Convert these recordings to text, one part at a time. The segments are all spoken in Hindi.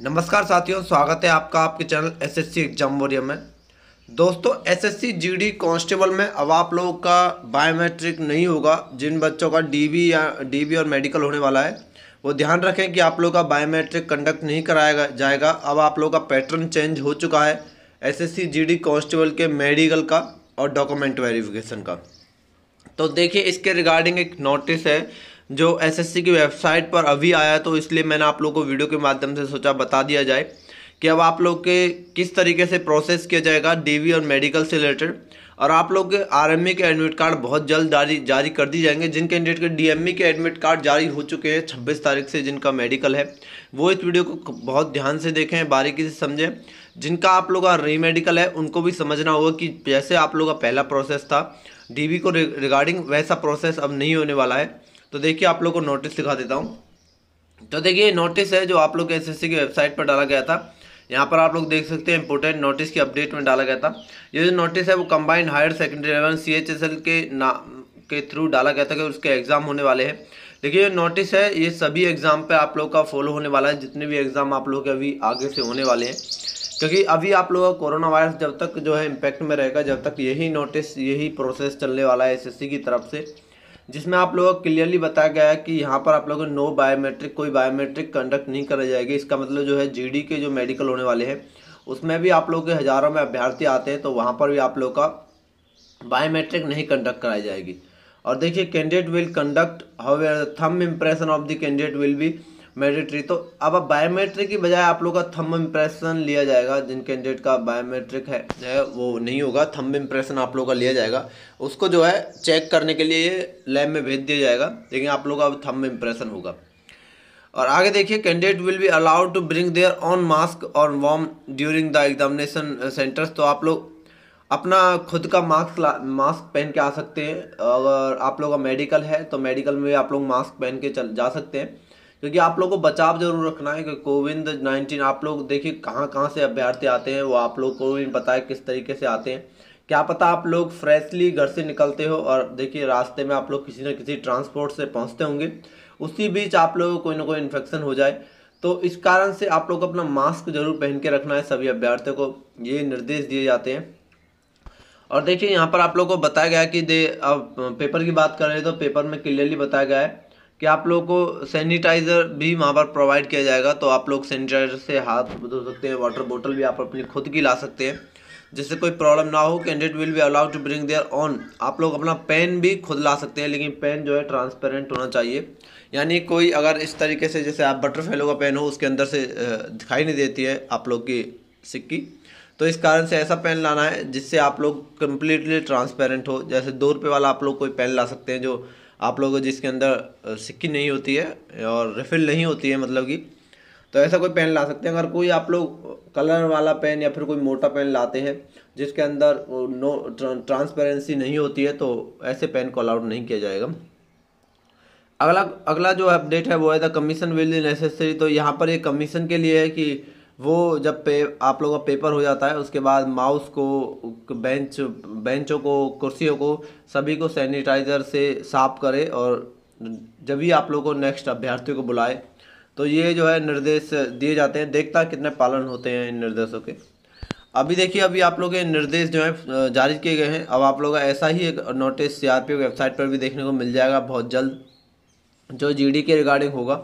नमस्कार साथियों स्वागत है आपका आपके चैनल एसएससी एग्जाम वॉरियर में दोस्तों एसएससी जीडी कांस्टेबल में अब आप लोगों का बायोमेट्रिक नहीं होगा जिन बच्चों का डीबी या डीबी और मेडिकल होने वाला है वो ध्यान रखें कि आप लोगों का बायोमेट्रिक कंडक्ट नहीं कराया जाएगा अब आप लोगों का पैटर्न चेंज हो चुका है जी डी कांस्टेबल के मेडिकल का और डॉक्यूमेंट वेरिफिकेशन का तो देखिए इसके रिगार्डिंग एक नोटिस है जो एसएससी की वेबसाइट पर अभी आया तो इसलिए मैंने आप लोगों को वीडियो के माध्यम से सोचा बता दिया जाए कि अब आप लोग के किस तरीके से प्रोसेस किया जाएगा डी और मेडिकल से रिलेटेड और आप लोग के आर के एडमिट कार्ड बहुत जल्द जारी जारी कर दिए जाएंगे जिन कैंडिडेट के डी के एडमिट कार्ड जारी हो चुके हैं छब्बीस तारीख से जिनका मेडिकल है वो इस वीडियो को बहुत ध्यान से देखें बारीकी से समझें जिनका आप लोग का रीमेडिकल है उनको भी समझना होगा कि जैसे आप लोग का पहला प्रोसेस था डीवी को रिगार्डिंग वैसा प्रोसेस अब नहीं होने वाला है तो देखिए आप लोग को नोटिस दिखा देता हूँ तो देखिए नोटिस है जो आप लोग के एस की वेबसाइट पर डाला गया था यहाँ पर आप लोग देख सकते हैं इंपोर्टेंट नोटिस की अपडेट में डाला गया था ये जो नोटिस है वो कंबाइंड हायर सेकेंडरी एवं सी के ना के थ्रू डाला गया था कि उसके एग्ज़ाम होने वाले हैं देखिए नोटिस है ये सभी एग्ज़ाम पे आप लोग का फॉलो होने वाला है जितने भी एग्ज़ाम आप लोग के अभी आगे से होने वाले हैं क्योंकि अभी आप लोगों का कोरोना वायरस जब तक जो है इम्पैक्ट में रहेगा जब तक यही नोटिस यही प्रोसेस चलने वाला है एस की तरफ से जिसमें आप लोगों को क्लियरली बताया गया है कि यहाँ पर आप लोगों को नो बायोमेट्रिक कोई बायोमेट्रिक कंडक्ट नहीं कराई जाएगी इसका मतलब जो है जीडी के जो मेडिकल होने वाले हैं उसमें भी आप लोग के हज़ारों में अभ्यर्थी आते हैं तो वहाँ पर भी आप लोग का बायोमेट्रिक नहीं कंडक्ट कराई जाएगी और देखिए candidate will conduct how thumb impression of the candidate will be mandatory तो अब अब बायोमेट्रिक की बजाय आप लोग का थंब इम्प्रेशन लिया जाएगा जिन कैंडिडेट का बायोमेट्रिक है वो नहीं होगा थंब इम्प्रेशन आप लोग का लिया जाएगा उसको जो है चेक करने के लिए लैब में भेज दिया जाएगा लेकिन आप लोग का अब थंब इम्प्रेशन होगा और आगे देखिए candidate will be allowed to bring their own mask और warm during the examination centres तो आप लोग अपना खुद का मास्क मास्क पहन के आ सकते हैं अगर आप लोग का मेडिकल है तो मेडिकल में भी आप लोग मास्क पहन के चल जा सकते हैं क्योंकि आप लोग को बचाव जरूर रखना है कि कोविड नाइन्टीन आप लोग देखिए कहाँ कहाँ से अभ्यर्थी आते हैं वो आप लोग को भी पता है किस तरीके से आते हैं क्या पता आप लोग फ्रेशली घर से निकलते हो और देखिए रास्ते में आप लोग किसी न किसी ट्रांसपोर्ट से पहुँचते होंगे उसी बीच आप लोगों को कोई ना कोई इन्फेक्शन हो जाए तो इस कारण से आप लोग अपना मास्क जरूर पहन के रखना है सभी अभ्यर्थियों को ये निर्देश दिए जाते हैं और देखिए यहाँ पर आप लोगों को बताया गया कि दे अब पेपर की बात कर रहे हैं तो पेपर में क्लियरली बताया गया है कि आप लोगों को सैनिटाइज़र भी वहाँ पर प्रोवाइड किया जाएगा तो आप लोग सैनिटाइज़र से हाथ धो सकते हैं वाटर बोतल भी आप अपनी खुद की ला सकते हैं जिससे कोई प्रॉब्लम ना हो candidate will be allowed to bring their own आप लोग अपना पेन भी खुद ला सकते हैं लेकिन पेन जो है ट्रांसपेरेंट होना चाहिए यानी कोई अगर इस तरीके से जैसे आप बटरफेलो का पेन हो उसके अंदर से दिखाई नहीं देती है आप लोग की सिक्की तो इस कारण से ऐसा पेन लाना है जिससे आप लोग कम्प्लीटली ट्रांसपेरेंट हो जैसे दो रुपये वाला आप लोग कोई पेन ला सकते हैं जो आप लोग जिसके अंदर सिक्की नहीं होती है और रिफ़िल नहीं होती है मतलब कि तो ऐसा कोई पेन ला सकते हैं अगर कोई आप लोग कलर वाला पेन या फिर कोई मोटा पेन लाते हैं जिसके अंदर नो ट्रांसपेरेंसी नहीं होती है तो ऐसे पेन को अलाउड नहीं किया जाएगा अगला अगला जो अपडेट है वो है द कमीशन विल नेसेसरी तो यहाँ पर ये कमीशन के लिए है कि वो जब पे आप लोगों का पेपर हो जाता है उसके बाद माउस को बेंच बेंचों को कुर्सियों को सभी को सैनिटाइज़र से साफ करें और जब भी आप लोगों को नेक्स्ट अभ्यर्थियों को बुलाए तो ये जो है निर्देश दिए जाते हैं देखता कितने पालन होते हैं इन निर्देशों के अभी देखिए अभी आप लोग के निर्देश जो हैं जारी किए गए हैं अब आप लोग का ऐसा ही एक नोटिस सी वेबसाइट पर भी देखने को मिल जाएगा बहुत जल्द जो जीडी के रिगार्डिंग होगा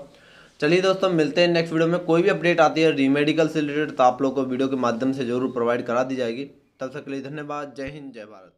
चलिए दोस्तों मिलते हैं नेक्स्ट वीडियो में कोई भी अपडेट आती है रीमेडिकल से रिलेटेड तो आप लोग को वीडियो के माध्यम से जरूर प्रोवाइड करा दी जाएगी तब तक के लिए धन्यवाद जय हिंद जय भारत